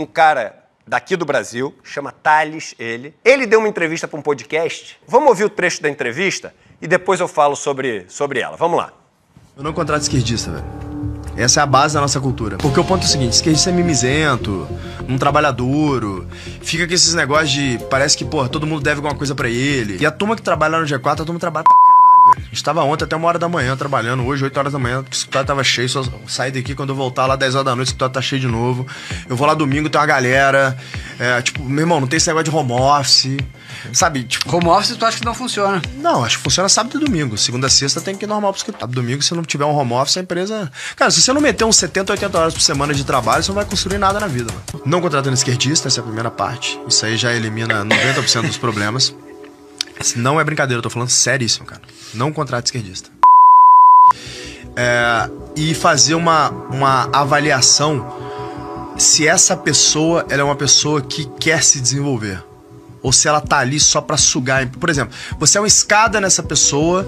um cara daqui do Brasil, chama Thales ele. Ele deu uma entrevista para um podcast. Vamos ouvir o trecho da entrevista e depois eu falo sobre, sobre ela. Vamos lá. Eu não contrato esquerdista, velho. Essa é a base da nossa cultura. Porque o ponto é o seguinte: esquerdista é mimizento, não trabalha duro, fica com esses negócios de parece que, pô, todo mundo deve alguma coisa para ele. E a turma que trabalha no G4, a turma trabalha pra Estava ontem até uma hora da manhã trabalhando, hoje 8 horas da manhã, o escritório tava cheio, só sair daqui quando eu voltar lá 10 horas da noite, o escritório tá cheio de novo. Eu vou lá domingo, tem uma galera. É, tipo, meu irmão, não tem esse negócio de home office. Sabe, tipo. Home office tu acha que não funciona? Não, acho que funciona sábado e domingo. Segunda sexta tem que ir normal pro escritório. Domingo, se não tiver um home office, a empresa. Cara, se você não meter uns 70, 80 horas por semana de trabalho, você não vai construir nada na vida, mano. Não contratando esquerdista, essa é a primeira parte. Isso aí já elimina 90% dos problemas. Assim, não é brincadeira, eu tô falando seríssimo, cara. Não contrato esquerdista. É, e fazer uma, uma avaliação se essa pessoa ela é uma pessoa que quer se desenvolver. Ou se ela tá ali só para sugar. Por exemplo, você é uma escada nessa pessoa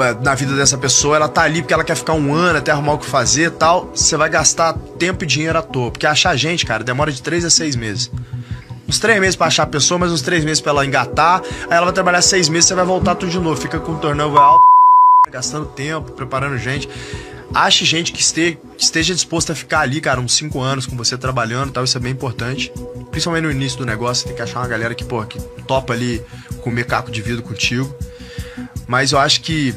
é, na vida dessa pessoa, ela tá ali porque ela quer ficar um ano até arrumar o que fazer tal, você vai gastar tempo e dinheiro à toa. Porque achar gente, cara, demora de 3 a 6 meses uns três meses pra achar a pessoa, mais uns três meses pra ela engatar. Aí ela vai trabalhar seis meses, você vai voltar tudo de novo. Fica com o tornão alto, gastando tempo, preparando gente. Ache gente que esteja, que esteja disposta a ficar ali, cara, uns cinco anos com você trabalhando tal. Isso é bem importante. Principalmente no início do negócio, você tem que achar uma galera que, pô, que topa ali comer caco de vidro contigo. Mas eu acho que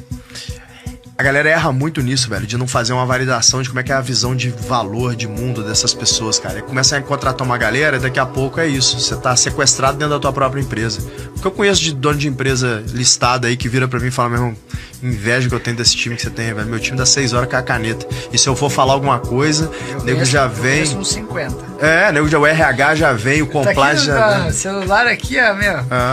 a galera erra muito nisso, velho, de não fazer uma validação de como é que é a visão de valor, de mundo dessas pessoas, cara. É começa a contratar uma galera e daqui a pouco é isso. Você tá sequestrado dentro da tua própria empresa. Porque eu conheço de dono de empresa listada aí que vira para mim e fala, meu irmão, inveja que eu tenho desse time que você tem, velho. Meu time dá seis horas com a caneta. E se eu for falar alguma coisa, eu nego conheço, já vem. Eu uns 50. É, nego já o RH já vem, o tá já. Vem. Celular aqui, ó, meu. Ah.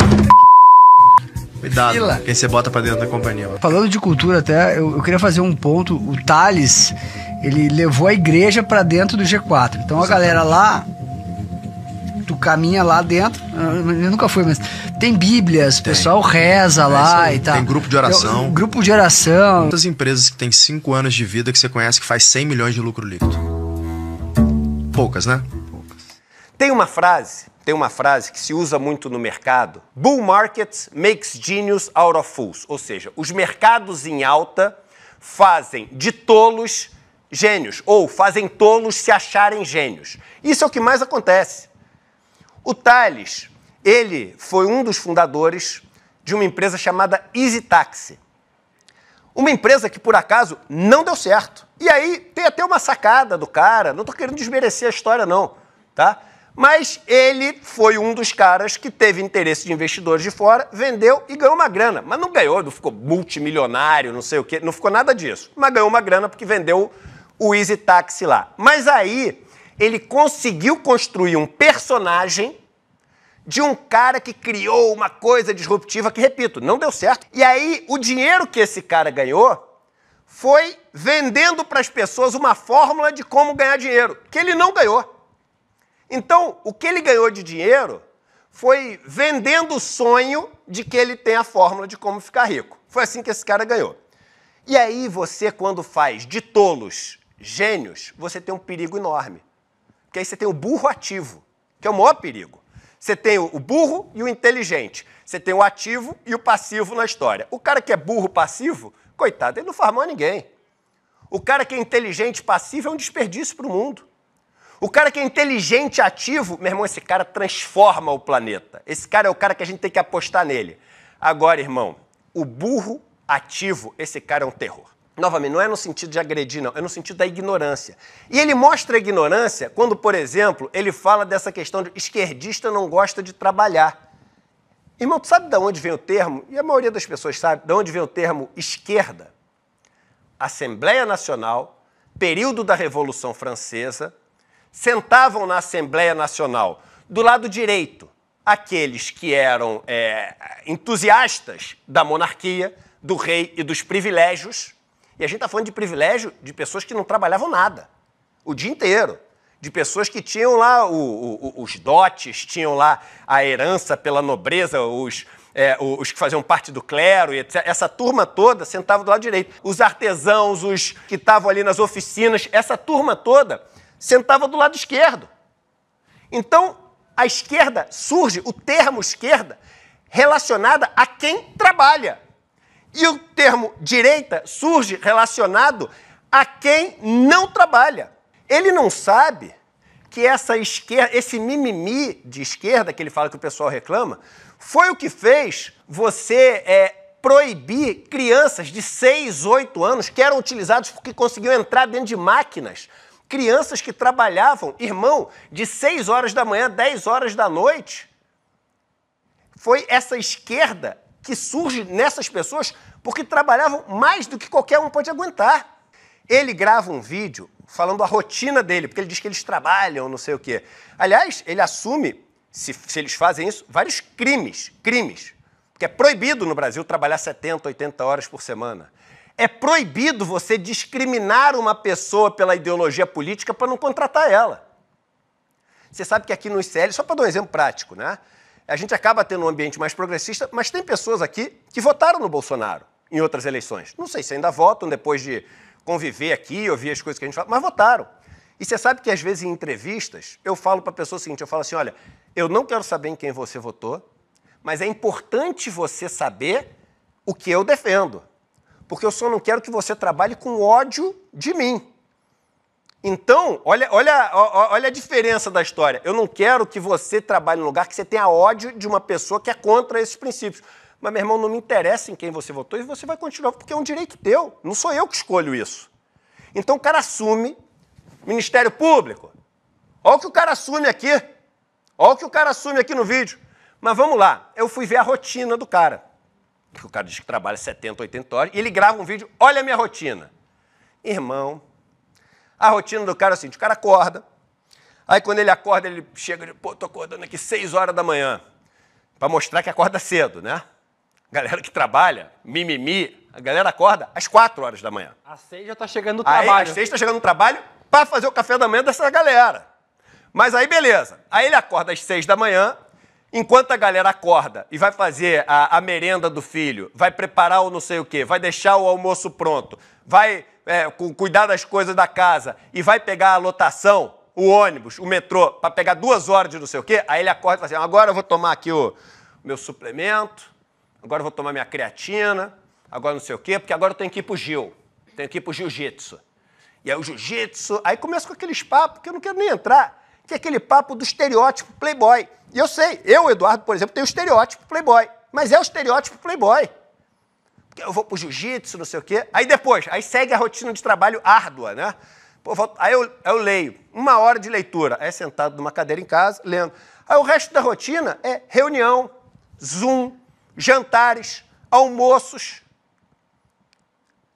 Cuidado. Fila. Quem você bota pra dentro da companhia. Falando de cultura até, eu, eu queria fazer um ponto. O Thales, ele levou a igreja para dentro do G4. Então Exatamente. a galera lá tu caminha lá dentro, ah, eu nunca fui, mas tem bíblias, o pessoal reza é lá e tal. Tem grupo de oração. Tem, grupo de oração. Quantas empresas que tem 5 anos de vida que você conhece que faz 100 milhões de lucro líquido? Poucas, né? Poucas. Tem uma frase tem uma frase que se usa muito no mercado: bull markets makes genius out of fools, ou seja, os mercados em alta fazem de tolos gênios ou fazem tolos se acharem gênios. Isso é o que mais acontece. O Thales, ele foi um dos fundadores de uma empresa chamada Easy Taxi. Uma empresa que por acaso não deu certo. E aí tem até uma sacada do cara, não estou querendo desmerecer a história não, tá? Mas ele foi um dos caras que teve interesse de investidores de fora, vendeu e ganhou uma grana. Mas não ganhou, não ficou multimilionário, não sei o quê, não ficou nada disso. Mas ganhou uma grana porque vendeu o Easy Taxi lá. Mas aí ele conseguiu construir um personagem de um cara que criou uma coisa disruptiva que, repito, não deu certo. E aí o dinheiro que esse cara ganhou foi vendendo para as pessoas uma fórmula de como ganhar dinheiro, que ele não ganhou. Então, o que ele ganhou de dinheiro foi vendendo o sonho de que ele tem a fórmula de como ficar rico. Foi assim que esse cara ganhou. E aí você, quando faz de tolos gênios, você tem um perigo enorme. Porque aí você tem o burro ativo, que é o maior perigo. Você tem o burro e o inteligente. Você tem o ativo e o passivo na história. O cara que é burro passivo, coitado, ele não faz ninguém. O cara que é inteligente passivo é um desperdício para o mundo. O cara que é inteligente ativo, meu irmão, esse cara transforma o planeta. Esse cara é o cara que a gente tem que apostar nele. Agora, irmão, o burro ativo, esse cara é um terror. Novamente, não é no sentido de agredir, não, é no sentido da ignorância. E ele mostra a ignorância quando, por exemplo, ele fala dessa questão de esquerdista não gosta de trabalhar. Irmão, tu sabe de onde vem o termo? E a maioria das pessoas sabe de onde vem o termo esquerda. Assembleia Nacional, período da Revolução Francesa, sentavam na Assembleia Nacional. Do lado direito, aqueles que eram é, entusiastas da monarquia, do rei e dos privilégios. E a gente está falando de privilégio de pessoas que não trabalhavam nada o dia inteiro. De pessoas que tinham lá o, o, os dotes, tinham lá a herança pela nobreza, os, é, os que faziam parte do clero, etc. Essa turma toda sentava do lado direito. Os artesãos, os que estavam ali nas oficinas, essa turma toda sentava do lado esquerdo. Então, a esquerda surge, o termo esquerda, relacionada a quem trabalha. E o termo direita surge relacionado a quem não trabalha. Ele não sabe que essa esquerda, esse mimimi de esquerda que ele fala que o pessoal reclama, foi o que fez você é, proibir crianças de 6, 8 anos que eram utilizados porque conseguiam entrar dentro de máquinas crianças que trabalhavam, irmão, de 6 horas da manhã, 10 horas da noite. Foi essa esquerda que surge nessas pessoas porque trabalhavam mais do que qualquer um pode aguentar. Ele grava um vídeo falando a rotina dele, porque ele diz que eles trabalham, não sei o quê. Aliás, ele assume, se, se eles fazem isso, vários crimes, crimes. Porque é proibido no Brasil trabalhar 70, 80 horas por semana. É proibido você discriminar uma pessoa pela ideologia política para não contratar ela. Você sabe que aqui no ICL, só para dar um exemplo prático, né? A gente acaba tendo um ambiente mais progressista, mas tem pessoas aqui que votaram no Bolsonaro em outras eleições. Não sei se ainda votam depois de conviver aqui, ouvir as coisas que a gente fala, mas votaram. E você sabe que às vezes em entrevistas eu falo para a pessoa o seguinte: eu falo assim, olha, eu não quero saber em quem você votou, mas é importante você saber o que eu defendo porque eu só não quero que você trabalhe com ódio de mim. Então, olha, olha, olha a diferença da história. Eu não quero que você trabalhe num lugar que você tenha ódio de uma pessoa que é contra esses princípios. Mas, meu irmão, não me interessa em quem você votou e você vai continuar, porque é um direito teu. Não sou eu que escolho isso. Então o cara assume Ministério Público. Olha o que o cara assume aqui. Olha o que o cara assume aqui no vídeo. Mas vamos lá, eu fui ver a rotina do cara. Porque o cara diz que trabalha 70, 80 horas, e ele grava um vídeo, olha a minha rotina. Irmão, a rotina do cara é assim, o cara acorda, aí quando ele acorda, ele chega e pô, tô acordando aqui 6 horas da manhã, para mostrar que acorda cedo, né? Galera que trabalha, mimimi, a galera acorda às 4 horas da manhã. Às 6 já tá chegando no trabalho. Aí, às 6 tá chegando no trabalho para fazer o café da manhã dessa galera. Mas aí beleza. Aí ele acorda às 6 da manhã, Enquanto a galera acorda e vai fazer a, a merenda do filho, vai preparar o não sei o quê, vai deixar o almoço pronto, vai é, cuidar das coisas da casa e vai pegar a lotação, o ônibus, o metrô, para pegar duas horas de não sei o quê, aí ele acorda e fala assim: agora eu vou tomar aqui o meu suplemento, agora eu vou tomar minha creatina, agora não sei o quê, porque agora eu tenho que ir pro Gil, tenho que ir pro jiu-jitsu. E aí o jiu-jitsu, aí começa com aqueles papos que eu não quero nem entrar que é aquele papo do estereótipo playboy. E eu sei, eu, Eduardo, por exemplo, tenho o estereótipo playboy, mas é o estereótipo playboy. Eu vou pro jiu-jitsu, não sei o quê. Aí depois, aí segue a rotina de trabalho árdua, né? Pô, volto, aí eu, eu leio, uma hora de leitura, aí é sentado numa cadeira em casa, lendo. Aí o resto da rotina é reunião, Zoom, jantares, almoços.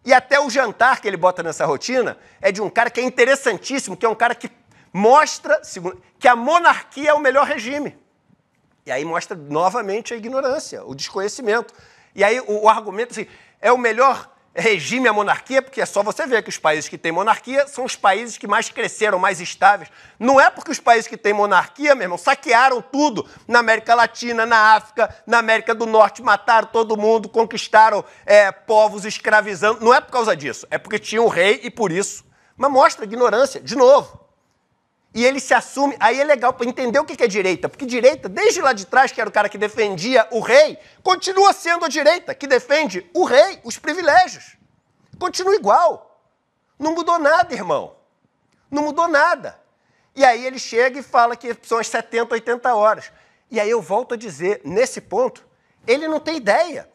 E até o jantar que ele bota nessa rotina é de um cara que é interessantíssimo, que é um cara que mostra que a monarquia é o melhor regime. E aí mostra novamente a ignorância, o desconhecimento. E aí o, o argumento assim, é o melhor regime a monarquia, porque é só você ver que os países que têm monarquia são os países que mais cresceram, mais estáveis. Não é porque os países que têm monarquia, meu irmão, saquearam tudo na América Latina, na África, na América do Norte, mataram todo mundo, conquistaram é, povos escravizando. Não é por causa disso, é porque tinha um rei e por isso. Mas mostra ignorância, de novo e ele se assume. Aí é legal para entender o que é direita, porque direita, desde lá de trás, que era o cara que defendia o rei, continua sendo a direita, que defende o rei, os privilégios. Continua igual. Não mudou nada, irmão. Não mudou nada. E aí ele chega e fala que são as 70, 80 horas. E aí eu volto a dizer, nesse ponto, ele não tem ideia.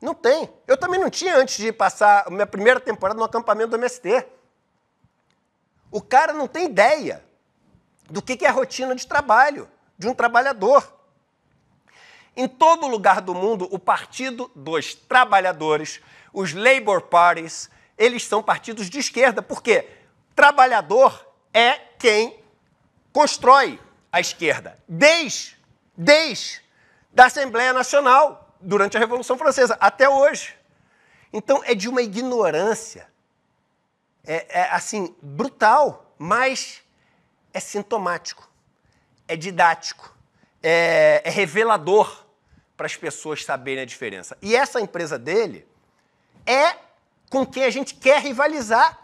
Não tem. Eu também não tinha antes de passar a minha primeira temporada no acampamento do MST. O cara não tem ideia do que é a rotina de trabalho de um trabalhador. Em todo lugar do mundo, o Partido dos Trabalhadores, os Labour Parties, eles são partidos de esquerda, porque trabalhador é quem constrói a esquerda, desde, desde da Assembleia Nacional, durante a Revolução Francesa, até hoje. Então é de uma ignorância, é, é assim, brutal, mas é sintomático, é didático, é, é revelador para as pessoas saberem a diferença. E essa empresa dele é com quem a gente quer rivalizar